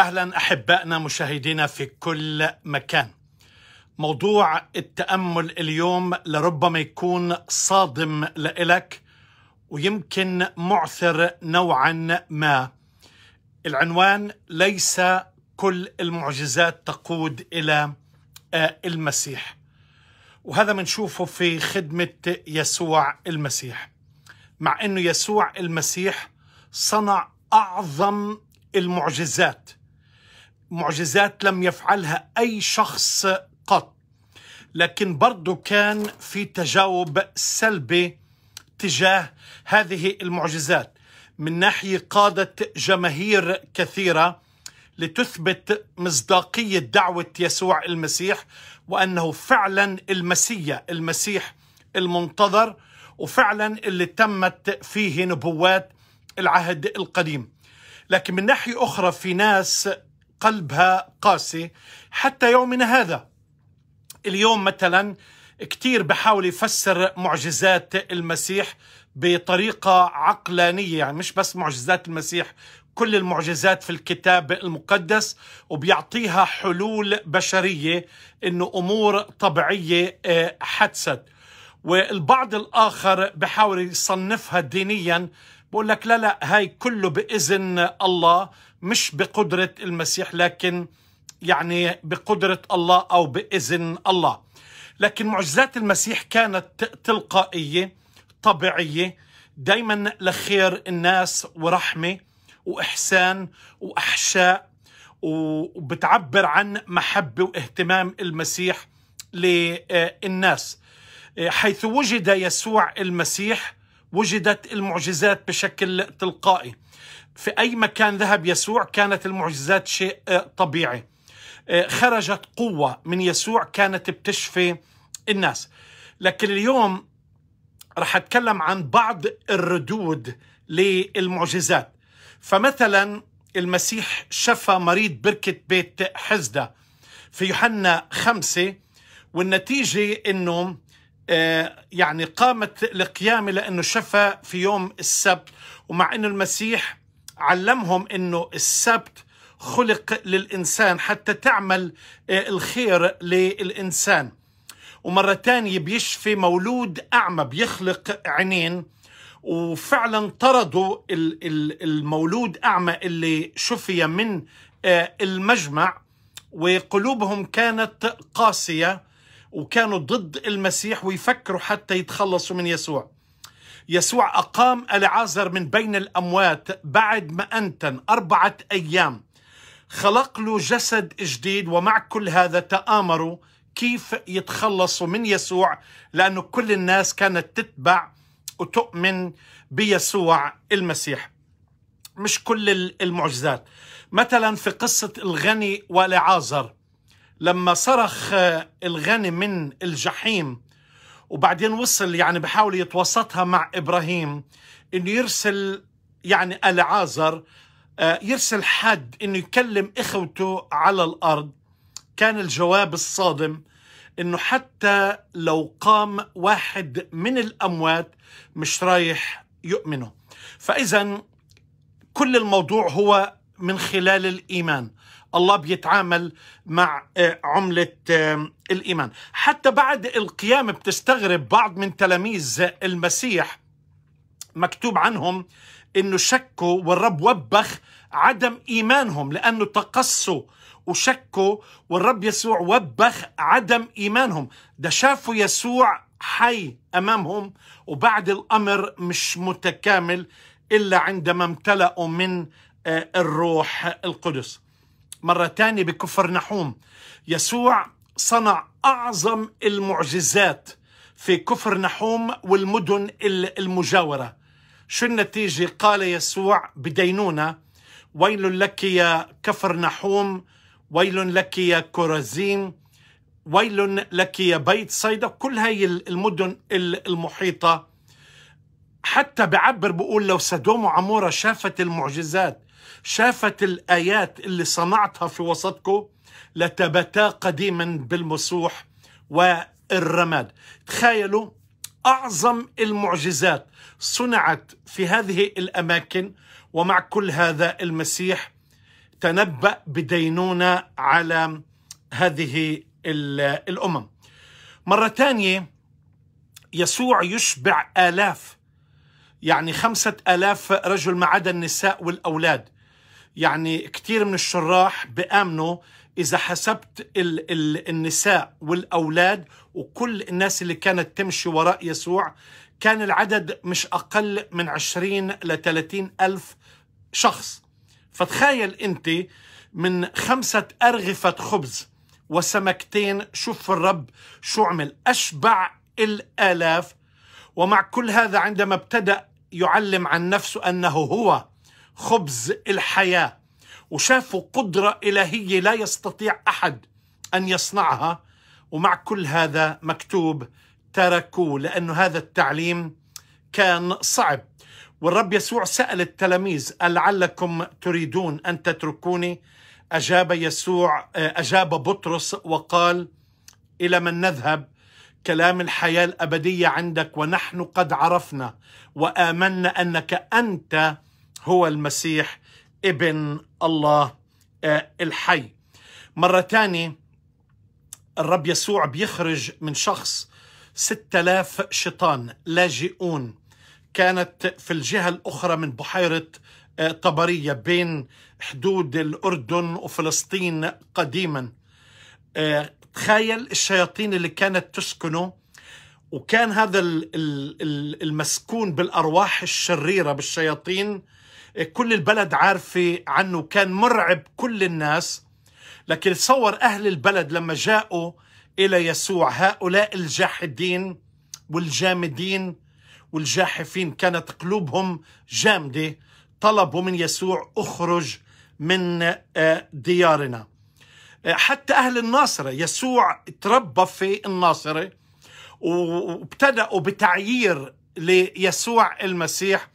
اهلا احبائنا مشاهدينا في كل مكان. موضوع التامل اليوم لربما يكون صادم لإلك ويمكن معثر نوعا ما. العنوان ليس كل المعجزات تقود الى آه، المسيح. وهذا بنشوفه في خدمه يسوع المسيح. مع انه يسوع المسيح صنع اعظم المعجزات معجزات لم يفعلها أي شخص قط لكن برضو كان في تجاوب سلبي تجاه هذه المعجزات من ناحية قادة جماهير كثيرة لتثبت مصداقية دعوة يسوع المسيح وأنه فعلا المسيا المسيح المنتظر وفعلا اللي تمت فيه نبوات العهد القديم لكن من ناحية أخرى في ناس قلبها قاسي حتى يومنا هذا اليوم مثلا كتير بحاول يفسر معجزات المسيح بطريقة عقلانية يعني مش بس معجزات المسيح كل المعجزات في الكتاب المقدس وبيعطيها حلول بشرية إنه أمور طبيعية آه، حدثت والبعض الآخر بحاول يصنفها دينيا بقول لك لا لا هاي كله بإذن الله مش بقدرة المسيح لكن يعني بقدرة الله أو بإذن الله لكن معجزات المسيح كانت تلقائية طبيعية دايما لخير الناس ورحمة وإحسان وأحشاء وبتعبر عن محبة واهتمام المسيح للناس آه، آه، حيث وجد يسوع المسيح وجدت المعجزات بشكل تلقائي في أي مكان ذهب يسوع كانت المعجزات شيء آه، طبيعي آه، خرجت قوة من يسوع كانت بتشفي الناس لكن اليوم رح أتكلم عن بعض الردود للمعجزات فمثلا المسيح شفى مريض بركة بيت حزدة في يوحنا خمسة والنتيجة أنه آه، يعني قامت القيامة لأنه شفى في يوم السبت ومع أنه المسيح علمهم انه السبت خلق للانسان حتى تعمل آه، الخير للانسان ومرة تانية بيشفي مولود أعمى بيخلق عينين وفعلا طردوا المولود أعمى اللي شفي من آه، المجمع وقلوبهم كانت قاسية وكانوا ضد المسيح ويفكروا حتى يتخلصوا من يسوع يسوع أقام العازر من بين الأموات بعد ما أنتن أربعة أيام خلق له جسد جديد ومع كل هذا تآمروا كيف يتخلصوا من يسوع لأنه كل الناس كانت تتبع وتؤمن بيسوع المسيح مش كل المعجزات مثلا في قصة الغني والعازر لما صرخ الغني من الجحيم وبعدين وصل يعني بحاول يتوسطها مع إبراهيم إنه يرسل يعني العازر آه، يرسل حد إنه يكلم إخوته على الأرض كان الجواب الصادم إنه حتى لو قام واحد من الأموات مش رايح يؤمنه فإذا كل الموضوع هو من خلال الإيمان الله بيتعامل مع آه، عملة الإيمان حتى بعد القيامة بتستغرب بعض من تلاميذ المسيح مكتوب عنهم انه شكوا والرب وبخ عدم ايمانهم لانه تقصوا وشكوا والرب يسوع وبخ عدم ايمانهم ده شافوا يسوع حي امامهم وبعد الامر مش متكامل الا عندما امتلأوا من آه، الروح القدس مرة تانية بكفر نحوم يسوع صنع أعظم المعجزات في كفر نحوم والمدن المجاورة شو النتيجة قال يسوع بدينونة ويل لك يا كفر نحوم ويل لك يا كورازين ويل لك يا بيت صيدا كل هاي المدن المحيطة حتى بعبر بقول لو سدوم وعمورة شافت المعجزات شافت الآيات اللي صنعتها في وسطكم لتبتا قديما بالمسوح والرماد تخيلوا أعظم المعجزات صنعت في هذه الأماكن ومع كل هذا المسيح تنبأ بدينونة على هذه الأمم مرة ثانية يسوع يشبع آلاف يعني خمسة ألاف رجل ما عدا النساء والأولاد يعني كثير من الشراح بآمنوا إذا حسبت الـ الـ النساء والأولاد وكل الناس اللي كانت تمشي وراء يسوع كان العدد مش أقل من 20 ل ألف شخص فتخيل أنت من خمسة أرغفة خبز وسمكتين شوف الرب شو عمل أشبع الآلاف ومع كل هذا عندما ابتدأ يعلم عن نفسه أنه هو خبز الحياة وشافوا قدرة إلهية لا يستطيع أحد أن يصنعها ومع كل هذا مكتوب تركوه لأنه هذا التعليم كان صعب والرب يسوع سأل التلاميذ لعلكم تريدون أن تتركوني أجاب يسوع أجاب بطرس وقال إلى من نذهب كلام الحياه الابديه عندك ونحن قد عرفنا وامنا انك انت هو المسيح ابن الله آه، الحي مره ثانيه الرب يسوع بيخرج من شخص ستة آلاف شيطان لاجئون كانت في الجهة الأخرى من بحيرة آه، طبرية بين حدود الأردن وفلسطين قديما آه، تخيل الشياطين اللي كانت تسكنه وكان هذا المسكون بالارواح الشريره بالشياطين آه، كل البلد عارفه عنه كان مرعب كل الناس لكن تصور اهل البلد لما جاءوا الى يسوع هؤلاء الجاحدين والجامدين والجاحفين كانت قلوبهم جامده طلبوا من يسوع اخرج من آه، ديارنا حتى أهل الناصرة يسوع تربى في الناصرة وابتدأوا بتعيير ليسوع المسيح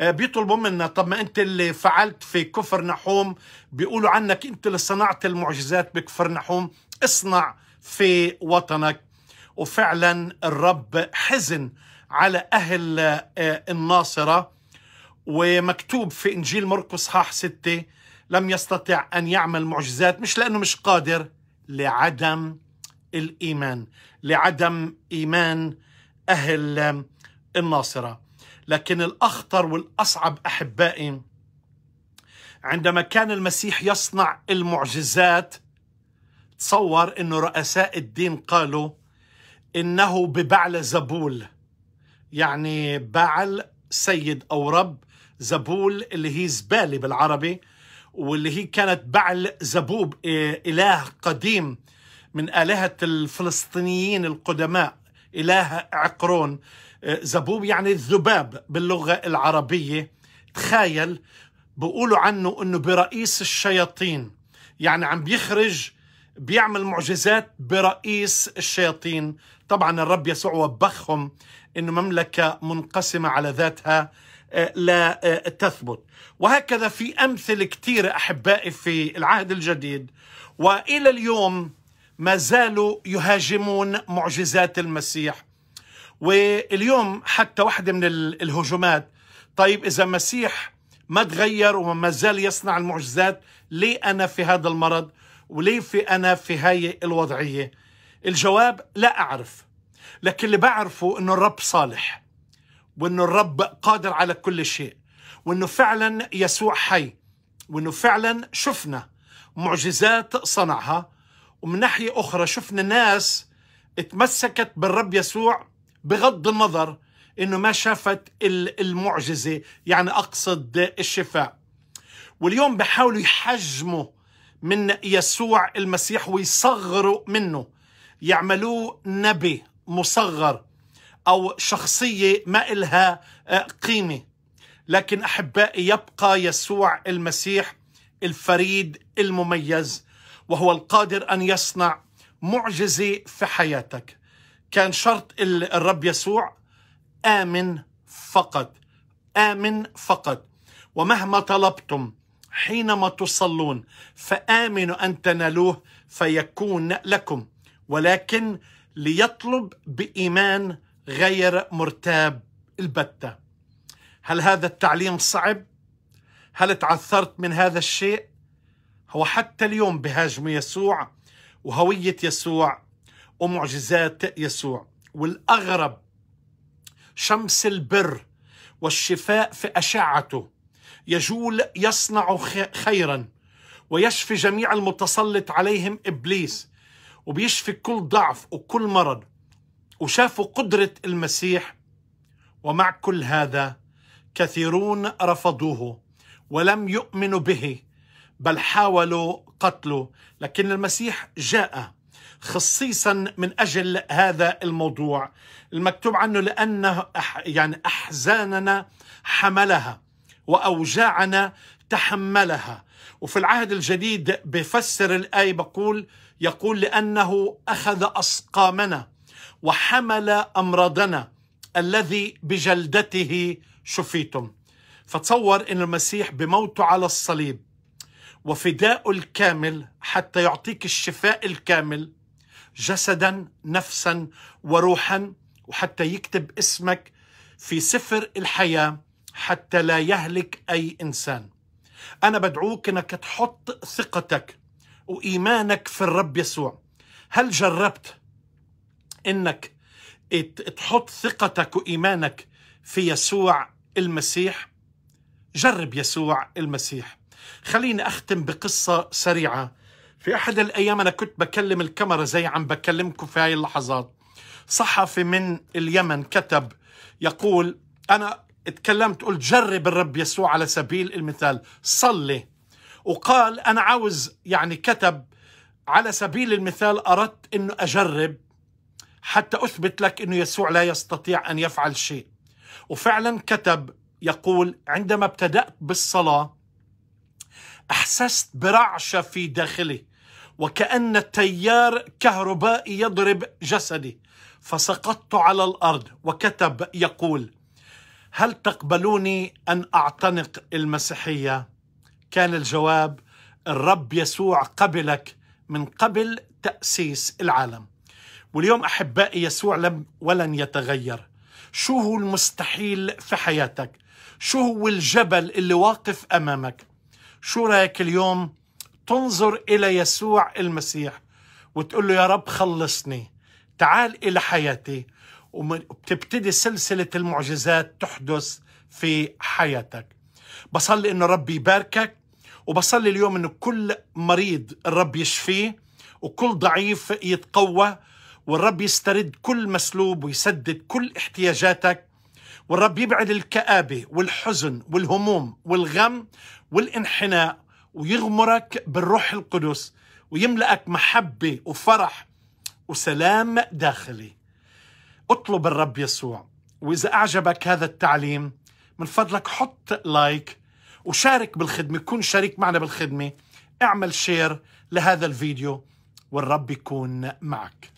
آه، بيطلبوا منا طب ما انت اللي فعلت في كفر نحوم بيقولوا عنك انت اللي صنعت المعجزات بكفر نحوم اصنع في وطنك وفعلا الرب حزن على اهل آه، الناصره ومكتوب في انجيل مرقس صحاح 6 لم يستطع أن يعمل معجزات مش لأنه مش قادر لعدم الإيمان لعدم إيمان أهل الناصرة لكن الأخطر والأصعب أحبائي عندما كان المسيح يصنع المعجزات تصور أنه رؤساء الدين قالوا إنه ببعل زبول يعني بعل سيد أو رب زبول اللي هي زبالة بالعربي واللي هي كانت بعل زبوب إله قديم من آلهة الفلسطينيين القدماء إله عقرون زبوب يعني الذباب باللغة العربية تخيل بقولوا عنه أنه برئيس الشياطين يعني عم بيخرج بيعمل معجزات برئيس الشياطين طبعا الرب يسوع وبخهم أنه مملكة منقسمة على ذاتها آه، لا آه، تثبت وهكذا في أمثلة كثيرة أحبائي في العهد الجديد وإلى اليوم ما زالوا يهاجمون معجزات المسيح واليوم حتى واحدة من الهجومات طيب إذا المسيح ما تغير وما زال يصنع المعجزات ليه أنا في هذا المرض وليه في أنا في هاي الوضعية الجواب لا أعرف لكن اللي بعرفه أنه الرب صالح وانه الرب قادر على كل شيء وانه فعلا يسوع حي وانه فعلا شفنا معجزات صنعها ومن ناحيه اخرى شفنا ناس اتمسكت بالرب يسوع بغض النظر انه ما شافت المعجزه يعني اقصد الشفاء واليوم بحاولوا يحجموا من يسوع المسيح ويصغروا منه يعملوه نبي مصغر أو شخصية ما إلها آه، قيمة لكن أحبائي يبقى يسوع المسيح الفريد المميز وهو القادر أن يصنع معجزة في حياتك كان شرط الرب يسوع آمن فقط آمن فقط ومهما طلبتم حينما تصلون فآمنوا أن تنالوه فيكون لكم ولكن ليطلب بإيمان غير مرتاب البتة هل هذا التعليم صعب؟ هل تعثرت من هذا الشيء؟ هو حتى اليوم بهاجموا يسوع وهوية يسوع ومعجزات يسوع والأغرب شمس البر والشفاء في أشعته يجول يصنع خيرا ويشفي جميع المتسلط عليهم إبليس وبيشفي كل ضعف وكل مرض وشافوا قدرة المسيح ومع كل هذا كثيرون رفضوه ولم يؤمنوا به بل حاولوا قتله لكن المسيح جاء خصيصا من اجل هذا الموضوع المكتوب عنه لانه يعني احزاننا حملها واوجاعنا تحملها وفي العهد الجديد بفسر الايه بقول يقول لانه اخذ اسقامنا وحمل امراضنا الذي بجلدته شفيتم فتصور ان المسيح بموته على الصليب وفداء الكامل حتى يعطيك الشفاء الكامل جسدا نفسا وروحا وحتى يكتب اسمك في سفر الحياه حتى لا يهلك اي انسان انا بدعوك انك تحط ثقتك وايمانك في الرب يسوع هل جربت انك تحط ثقتك وايمانك في يسوع المسيح جرب يسوع المسيح خليني اختم بقصه سريعه في احد الايام انا كنت بكلم الكاميرا زي عم بكلمكم في هاي اللحظات صحفي من اليمن كتب يقول انا اتكلمت قلت جرب الرب يسوع على سبيل المثال صلي وقال انا عاوز يعني كتب على سبيل المثال اردت انه اجرب حتى أثبت لك أنه يسوع لا يستطيع أن يفعل شيء وفعلا كتب يقول عندما ابتدأت بالصلاة أحسست برعشة في داخلي وكأن تيار كهربائي يضرب جسدي فسقطت على الأرض وكتب يقول هل تقبلوني أن أعتنق المسيحية؟ كان الجواب الرب يسوع قبلك من قبل تأسيس العالم واليوم احبائي يسوع لم ولن يتغير شو هو المستحيل في حياتك شو هو الجبل اللي واقف امامك شو رايك اليوم تنظر الى يسوع المسيح وتقول له يا رب خلصني تعال الى حياتي وبتبتدي سلسله المعجزات تحدث في حياتك بصلي انه ربي يباركك وبصلي اليوم انه كل مريض الرب يشفيه وكل ضعيف يتقوى والرب يسترد كل مسلوب ويسدد كل احتياجاتك والرب يبعد الكآبة والحزن والهموم والغم والانحناء ويغمرك بالروح القدس ويملأك محبة وفرح وسلام داخلي اطلب الرب يسوع وإذا أعجبك هذا التعليم من فضلك حط لايك وشارك بالخدمة كن شريك معنا بالخدمة اعمل شير لهذا الفيديو والرب يكون معك